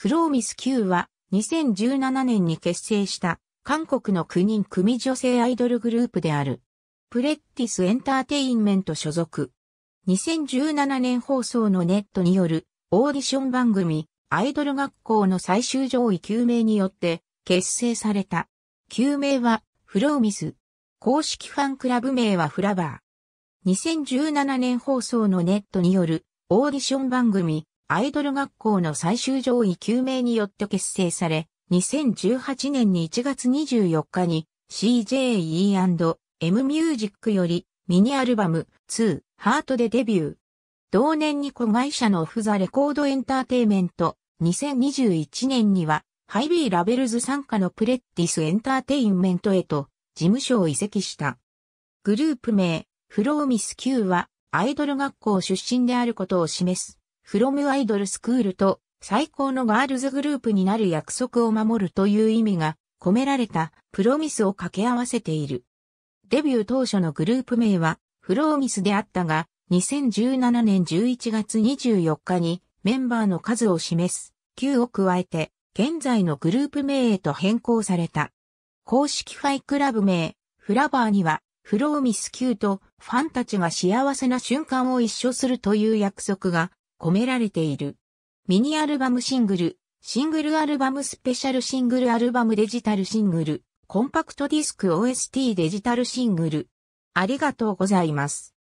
フローミス Q は2017年に結成した韓国の9人組女性アイドルグループである。プレッティスエンターテインメント所属。2017年放送のネットによるオーディション番組アイドル学校の最終上位9名によって結成された。9名はフローミス。公式ファンクラブ名はフラバー。2017年放送のネットによるオーディション番組アイドル学校の最終上位9名によって結成され、2018年に1月24日に CJE&M ミュージックよりミニアルバム2ハートでデビュー。同年に子会社のオフザレコードエンターテイメント2021年にはハイビーラベルズ参加のプレッティスエンターテインメントへと事務所を移籍した。グループ名フローミス Q はアイドル学校出身であることを示す。フロムアイドルスクールと最高のガールズグループになる約束を守るという意味が込められたプロミスを掛け合わせている。デビュー当初のグループ名はフローミスであったが2017年11月24日にメンバーの数を示す9を加えて現在のグループ名へと変更された。公式ファイクラブ名フラバーにはフローミス Q とファンたちが幸せな瞬間を一緒するという約束が込められている。ミニアルバムシングル、シングルアルバムスペシャルシングルアルバムデジタルシングル、コンパクトディスク OST デジタルシングル。ありがとうございます。